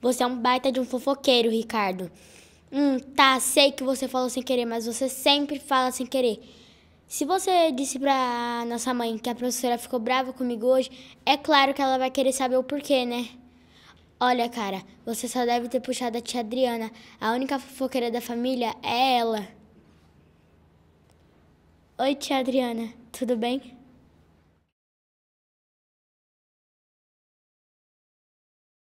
Você é um baita de um fofoqueiro, Ricardo. Hum, tá, sei que você falou sem querer, mas você sempre fala sem querer. Se você disse pra nossa mãe que a professora ficou brava comigo hoje, é claro que ela vai querer saber o porquê, né? Olha, cara, você só deve ter puxado a tia Adriana. A única fofoqueira da família é ela. Oi, tia Adriana, tudo bem?